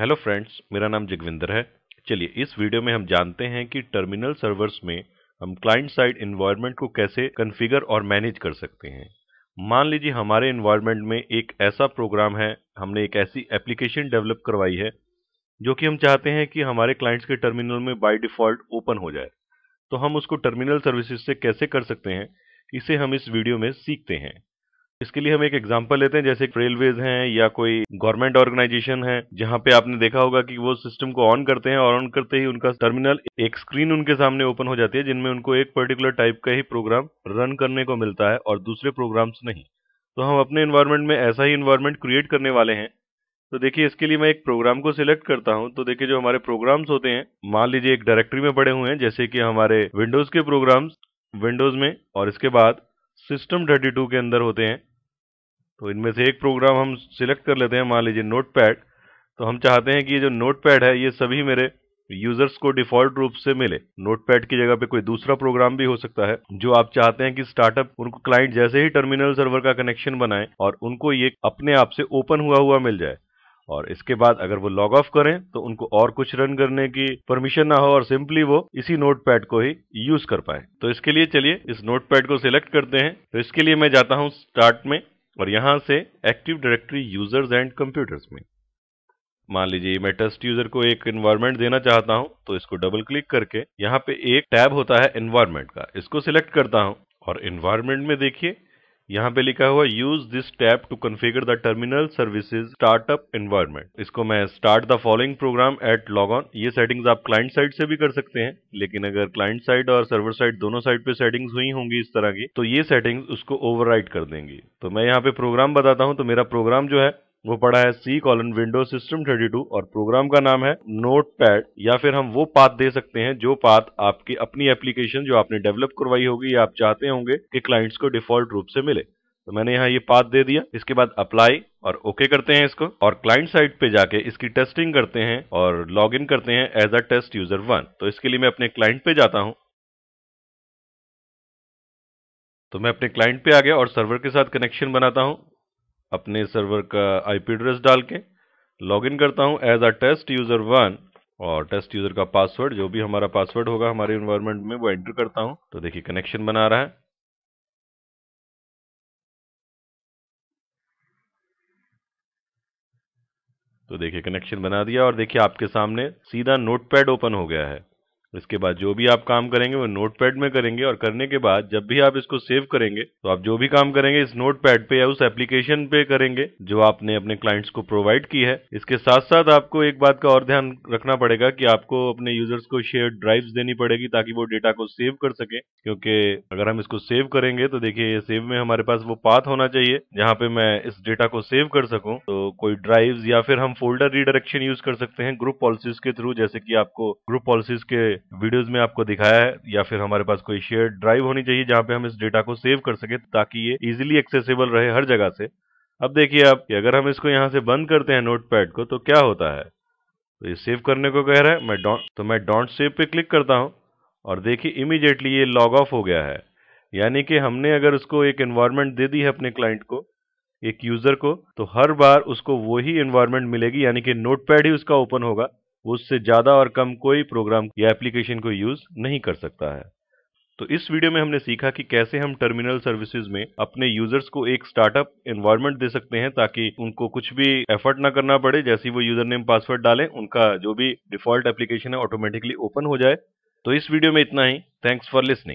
hello friends मेरा नाम जगविंदर है चलिए इस वीडियो में हम जानते हैं कि टर्मिनल सर्वर्स में हम क्लाइंट साइड इन्वायरमेंट को कैसे कन्फिगर और मैनेज कर सकते हैं मान लीजिए हमारे इन्वायरमेंट में एक ऐसा प्रोग्राम है हमने एक ऐसी एप्लीकेशन डेवलप करवाई है जो कि हम चाहते हैं कि हमारे क्लाइंट्स के टर्मिनल में बाई डिफ़ॉल्ट ओपन हो जाए तो हम उसको टर्मिनल सर्विसेज से कैसे कर सकते हैं इसे हम इस वीडियो में सीखते हैं इसके लिए हम एक एग्जाम्पल लेते हैं जैसे रेलवेज हैं या कोई गवर्नमेंट ऑर्गेनाइजेशन है जहां पे आपने देखा होगा कि वो सिस्टम को ऑन करते हैं और ऑन करते ही उनका टर्मिनल एक स्क्रीन उनके सामने ओपन हो जाती है जिनमें उनको एक पर्टिकुलर टाइप का ही प्रोग्राम रन करने को मिलता है और दूसरे प्रोग्राम्स नहीं तो हम अपने इन्वायरमेंट में ऐसा ही इन्वायरमेंट क्रिएट करने वाले हैं तो देखिए इसके लिए मैं एक प्रोग्राम को सिलेक्ट करता हूँ तो देखिए जो हमारे प्रोग्राम्स होते हैं मान लीजिए एक डायरेक्टरी में पड़े हुए हैं जैसे कि हमारे विंडोज के प्रोग्राम्स विंडोज में और इसके बाद सिस्टम थर्टी टू के अंदर होते हैं तो इनमें से एक प्रोग्राम हम सिलेक्ट कर लेते हैं मान लीजिए नोट पैड तो हम चाहते हैं कि ये जो नोट पैड है ये सभी मेरे यूजर्स को डिफॉल्ट रूप से मिले नोटपैड की जगह पे कोई दूसरा प्रोग्राम भी हो सकता है जो आप चाहते हैं कि स्टार्टअप उनको क्लाइंट जैसे ही टर्मिनल सर्वर का कनेक्शन बनाए और उनको ये अपने आप से ओपन हुआ हुआ मिल जाए और इसके बाद अगर वो लॉग ऑफ करें तो उनको और कुछ रन करने की परमिशन ना हो और सिंपली वो इसी नोट को ही यूज कर पाए तो इसके लिए चलिए इस नोट को सिलेक्ट करते हैं तो इसके लिए मैं जाता हूँ स्टार्ट में और यहाँ से active directory users and computers में मान लीजिए मैं टेस्ट यूजर को एक एनवायरमेंट देना चाहता हूं तो इसको डबल क्लिक करके यहाँ पे एक टैब होता है एनवायरमेंट का इसको सिलेक्ट करता हूं और एनवायरमेंट में देखिए यहाँ पे लिखा हुआ use this tab to configure the terminal services startup environment इसको मैं start the following program at log on ये सेटिंग्स आप क्लाइंट साइड से भी कर सकते हैं लेकिन अगर क्लाइंट साइड और सर्वर साइड दोनों साइड पे सेटिंग्स हुई होंगी इस तरह की तो ये सेटिंग्स उसको ओवरराइड कर देंगी तो मैं यहाँ पे प्रोग्राम बताता हूँ तो मेरा प्रोग्राम जो है वो पढ़ा है सी कॉलन विंडो सिस्टम 32 और प्रोग्राम का नाम है नोट पैड या फिर हम वो पाथ दे सकते हैं जो पाथ आपकी अपनी एप्लीकेशन जो आपने डेवलप करवाई होगी या आप चाहते होंगे कि क्लाइंट्स को डिफॉल्ट रूप से मिले तो मैंने यहाँ ये पाथ दे दिया इसके बाद अप्लाई और ओके okay करते हैं इसको और क्लाइंट साइट पे जाके इसकी टेस्टिंग करते हैं और लॉग इन करते हैं as a test user one तो इसके लिए मैं अपने क्लाइंट पे जाता हूँ तो मैं अपने क्लाइंट पे आ गया और सर्वर के साथ कनेक्शन बनाता हूँ अपने सर्वर का आईपी एड्रेस डाल के लॉगिन करता हूँ as a test user one और टेस्ट यूज़र का पासवर्ड जो भी हमारा पासवर्ड होगा हमारे इन्वायरमेंट में वो एंटर करता हूँ तो देखिए कनेक्शन बना रहा है तो देखिए कनेक्शन बना दिया और देखिए आपके सामने सीधा नोटपैड ओपन हो गया है इसके बाद जो भी आप काम करेंगे वो नोटपैड में करेंगे और करने के बाद जब भी आप इसको सेव करेंगे तो आप जो भी काम करेंगे इस नोटपैड पे या उस एप्लीकेशन पे करेंगे जो आपने अपने क्लाइंट्स को प्रोवाइड की है इसके साथ साथ आपको एक बात का और ध्यान रखना पड़ेगा कि आपको अपने यूजर्स को शेयर ड्राइव्स देनी पड़ेगी ताकि वो डेटा को सेव कर सके क्योंकि अगर हम इसको सेव करेंगे तो देखिये सेव में हमारे पास वो पाथ होना चाहिए जहाँ पे मैं इस डेटा को सेव कर सकूं तो कोई ड्राइव या फिर हम फोल्डर रिडायरेक्शन यूज कर सकते हैं ग्रुप पॉलिसीज के थ्रू जैसे कि आपको ग्रुप पॉलिसीज के वीडियोस में आपको दिखाया है या फिर हमारे पास कोई शेयर ड्राइव होनी चाहिए जहां पे हम इस डेटा को सेव कर सके ताकि ये इजिली एक्सेसिबल रहे हर जगह से अब देखिए आप कि अगर हम इसको यहाँ से बंद करते हैं नोट को तो क्या होता है तो ये सेव करने को कह रहा है मैं डॉन्ट तो मैं डॉन्ट सेव पे क्लिक करता हूँ और देखिए इमीडिएटली ये लॉग ऑफ हो गया है यानी कि हमने अगर उसको एक इन्वायरमेंट दे दी है अपने क्लाइंट को एक यूज़र को तो हर बार उसको वही इन्वायरमेंट मिलेगी यानी कि नोटपैड ही उसका ओपन होगा उससे ज़्यादा और कम कोई प्रोग्राम या एप्लीकेशन को यूज़ नहीं कर सकता है तो इस वीडियो में हमने सीखा कि कैसे हम टर्मिनल सर्विसेज में अपने यूजर्स को एक स्टार्टअप एनवायरनमेंट दे सकते हैं ताकि उनको कुछ भी एफर्ट ना करना पड़े जैसे वो यूजर नेम पासवर्ड डालें उनका जो भी डिफॉल्ट एप्लीकेशन है ऑटोमेटिकली ओपन हो जाए तो इस वीडियो में इतना ही थैंक्स फॉर लिसनिंग